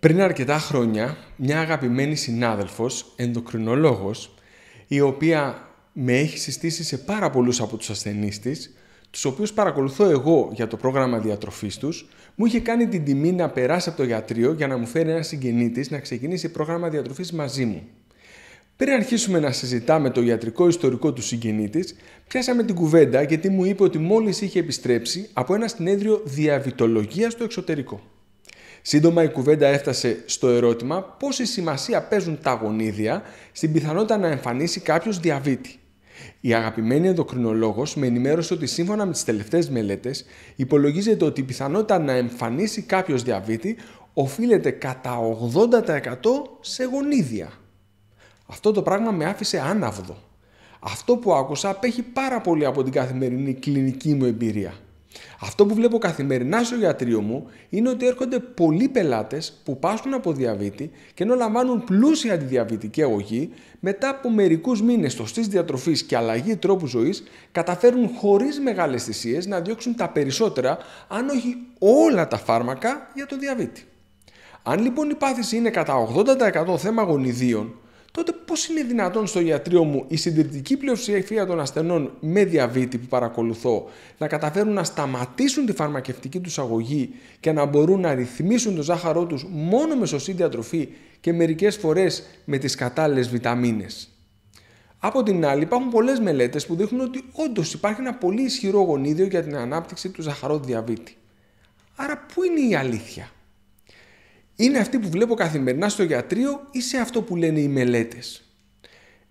Πριν αρκετά χρόνια, μια αγαπημένη συνάδελφος, ενδοκρινολόγος, η οποία με έχει συστήσει σε πάρα πολλούς από τους ασθενείς της, τους οποίους παρακολουθώ εγώ για το πρόγραμμα διατροφής τους, μου είχε κάνει την τιμή να περάσει από το γιατρείο για να μου φέρει ένα συγγενή να ξεκινήσει πρόγραμμα διατροφής μαζί μου. Πριν αρχίσουμε να συζητάμε το ιατρικό ιστορικό του συγγενή της, πιάσαμε την κουβέντα γιατί μου είπε ότι μόλις είχε επιστρέψει από ένα συνέδριο διαβητολογίας στο εξωτερικό. Σύντομα η κουβέντα έφτασε στο ερώτημα πόση σημασία παίζουν τα γονίδια στην πιθανότητα να εμφανίσει κάποιος διαβήτη. Η αγαπημένη ενδοκρινολόγος με ενημέρωσε ότι σύμφωνα με τις τελευταίες μελέτες υπολογίζεται ότι η πιθανότητα να εμφανίσει κάποιος διαβήτη οφείλεται κατά 80% σε γονίδια. Αυτό το πράγμα με άφησε άναυδο. Αυτό που άκουσα απέχει πάρα πολύ από την καθημερινή κλινική μου εμπειρία. Αυτό που βλέπω καθημερινά στο γιατρείο μου είναι ότι έρχονται πολλοί πελάτες που πάσχουν από διαβήτη και ενώ λαμβάνουν πλούσια αντιδιαβητική αγωγή, μετά από μερικούς μήνες σωστή διατροφής και αλλαγή τρόπου ζωής, καταφέρουν χωρίς μεγάλες θυσίες να διώξουν τα περισσότερα, αν όχι όλα τα φάρμακα για το διαβήτη. Αν λοιπόν η πάθηση είναι κατά 80% θέμα γονιδίων, τότε πώς είναι δυνατόν στο γιατρό μου η συντηρητική πλειοψηφία των ασθενών με διαβήτη που παρακολουθώ να καταφέρουν να σταματήσουν τη φαρμακευτική τους αγωγή και να μπορούν να ρυθμίσουν το ζάχαρό τους μόνο με σωστή διατροφή και μερικές φορές με τις κατάλληλες βιταμίνες. Από την άλλη, υπάρχουν πολλές μελέτες που δείχνουν ότι όντως υπάρχει ένα πολύ ισχυρό γονίδιο για την ανάπτυξη του ζαχαρόδιαβήτη. Άρα, πού είναι η αλήθεια είναι αυτή που βλέπω καθημερινά στο γιατρείο ή σε αυτό που λένε οι μελέτες.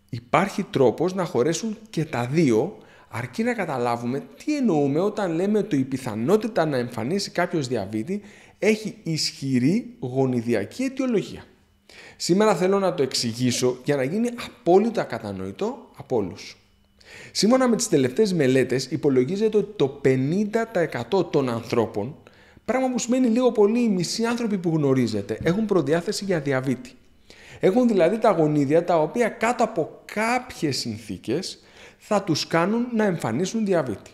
Υπάρχει τρόπος να χωρέσουν και τα δύο αρκεί να καταλάβουμε τι εννοούμε όταν λέμε ότι η πιθανότητα να εμφανίσει κάποιος διαβήτη έχει ισχυρή γονιδιακή αιτιολογία. Σήμερα θέλω να το εξηγήσω για να γίνει απόλυτα κατανοητό από όλους. Σύμφωνα με τις τελευταίες μελέτες υπολογίζεται ότι το 50% των ανθρώπων Πράγμα που σημαίνει λίγο πολύ οι μισοί άνθρωποι που γνωρίζετε έχουν προδιάθεση για διαβήτη. Έχουν δηλαδή τα γονίδια τα οποία κάτω από κάποιες συνθήκες θα τους κάνουν να εμφανίσουν διαβήτη.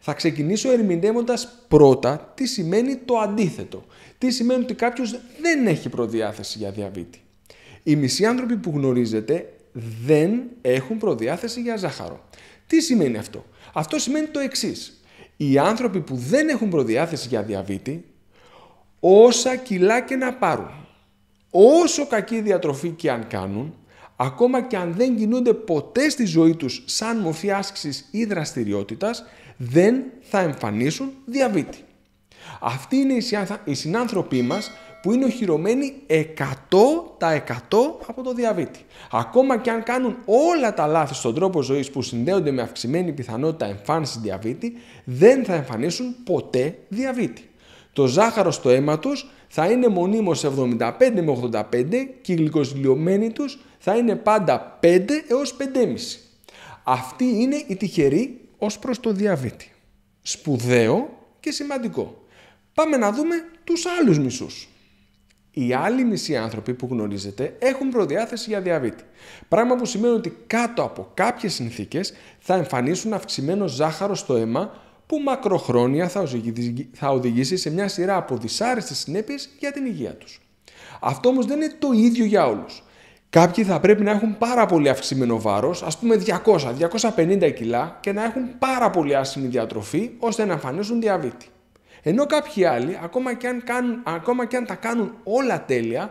Θα ξεκινήσω ερμηνεύοντας πρώτα τι σημαίνει το αντίθετο. Τι σημαίνει ότι κάποιος δεν έχει προδιάθεση για διαβήτη. Οι μισοί άνθρωποι που γνωρίζετε δεν έχουν προδιάθεση για ζάχαρο. Τι σημαίνει αυτό. Αυτό σημαίνει το εξής οι άνθρωποι που δεν έχουν προδιάθεση για διαβήτη, όσα κιλά και να πάρουν, όσο κακή διατροφή και αν κάνουν, ακόμα και αν δεν κινούνται ποτέ στη ζωή τους σαν μορφή ή δραστηριότητας, δεν θα εμφανίσουν διαβήτη. Αυτοί είναι οι συνάνθρωποι μας που είναι οχυρωμένοι 100% από το διαβήτη. Ακόμα και αν κάνουν όλα τα λάθη στον τρόπο ζωής που συνδέονται με αυξημένη πιθανότητα εμφάνισης διαβήτη, δεν θα εμφανίσουν ποτέ διαβήτη. Το ζάχαρος στο αίμα του θα είναι μονίμως 75 με 85 και η γλυκοζηλιωμένη τους θα είναι πάντα 5 έως 5,5. Αυτή είναι η τυχερή ως προς το διαβήτη. Σπουδαίο και σημαντικό. Πάμε να δούμε τους άλλους μισούς οι άλλοι μισοί άνθρωποι που γνωρίζετε έχουν προδιάθεση για διαβήτη. Πράγμα που σημαίνει ότι κάτω από κάποιες συνθήκες θα εμφανίσουν αυξημένο ζάχαρο στο αίμα που μακροχρόνια θα οδηγήσει σε μια σειρά από δυσάρεστες συνέπειες για την υγεία τους. Αυτό όμως δεν είναι το ίδιο για όλους. Κάποιοι θα πρέπει να έχουν πάρα πολύ αυξημένο βάρος, ας πούμε 200-250 κιλά, και να έχουν πάρα πολύ άσχημη διατροφή ώστε να εμφανίσουν διαβήτη. Ενώ κάποιοι άλλοι, ακόμα και αν, κάνουν, ακόμα και αν τα κάνουν όλα τέλεια,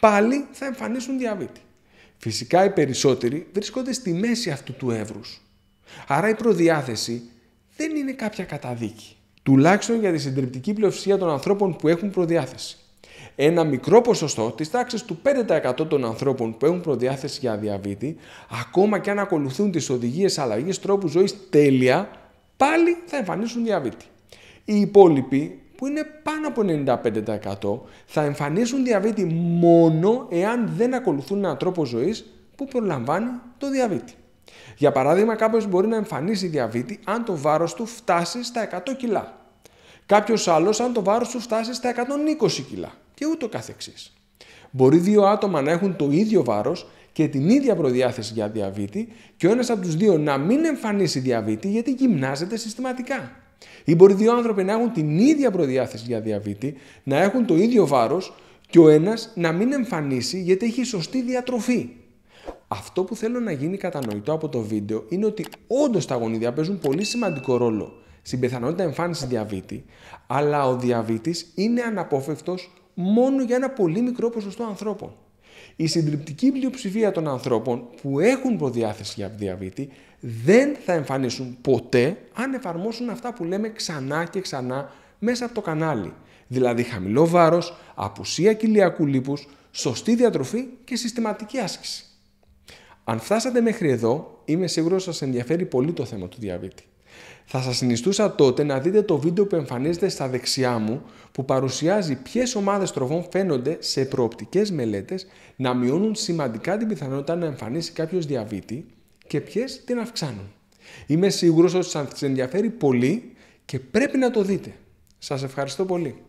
πάλι θα εμφανίσουν διαβήτη. Φυσικά οι περισσότεροι βρίσκονται στη μέση αυτού του εύρους. Άρα η προδιάθεση δεν είναι κάποια καταδίκη. Τουλάχιστον για τη συντριπτική πλειοψηφία των ανθρώπων που έχουν προδιάθεση. Ένα μικρό ποσοστό της τάξης του 5% των ανθρώπων που έχουν προδιάθεση για διαβήτη, ακόμα και αν ακολουθούν τις οδηγίες αλλαγής τρόπου ζωής τέλεια, πάλι θα εμφανίσουν διαβήτη. Οι υπόλοιποι, που είναι πάνω από 95%, θα εμφανίσουν διαβήτη μόνο εάν δεν ακολουθούν έναν τρόπο ζωής που προλαμβάνει το διαβήτη. Για παράδειγμα, κάποιος μπορεί να εμφανίσει διαβήτη αν το βάρος του φτάσει στα 100 κιλά. Κάποιος άλλος αν το βάρος του φτάσει στα 120 κιλά και ούτω καθεξής. Μπορεί δύο άτομα να έχουν το ίδιο βάρος και την ίδια προδιάθεση για διαβήτη και ο ένας από τους δύο να μην εμφανίσει διαβήτη γιατί γυμνάζεται συστηματικά. Ή μπορεί δύο άνθρωποι να έχουν την ίδια προδιάθεση για διαβήτη, να έχουν το ίδιο βάρος και ο ένας να μην εμφανίσει γιατί έχει σωστή διατροφή. Αυτό που θέλω να γίνει κατανοητό από το βίντεο είναι ότι όντως τα γονίδια παίζουν πολύ σημαντικό ρόλο στην πιθανότητα εμφάνισης διαβήτη, αλλά ο διαβήτης είναι αναπόφευκτος μόνο για ένα πολύ μικρό ποσοστό ανθρώπων. Η συντριπτική πλειοψηφία των ανθρώπων που έχουν προδιάθεση για διαβήτη δεν θα εμφανίσουν ποτέ αν εφαρμόσουν αυτά που λέμε ξανά και ξανά μέσα από το κανάλι. Δηλαδή χαμηλό βάρος, απουσία κοιλιακού λίπους, σωστή διατροφή και συστηματική άσκηση. Αν φτάσατε μέχρι εδώ, είμαι σίγουρος σας ενδιαφέρει πολύ το θέμα του διαβήτη. Θα σας συνιστούσα τότε να δείτε το βίντεο που εμφανίζεται στα δεξιά μου που παρουσιάζει ποιες ομάδες τροφών φαίνονται σε προοπτικές μελέτες να μειώνουν σημαντικά την πιθανότητα να εμφανίσει κάποιος διαβήτη και ποιες την αυξάνουν. Είμαι σίγουρος ότι σας ενδιαφέρει πολύ και πρέπει να το δείτε. Σας ευχαριστώ πολύ.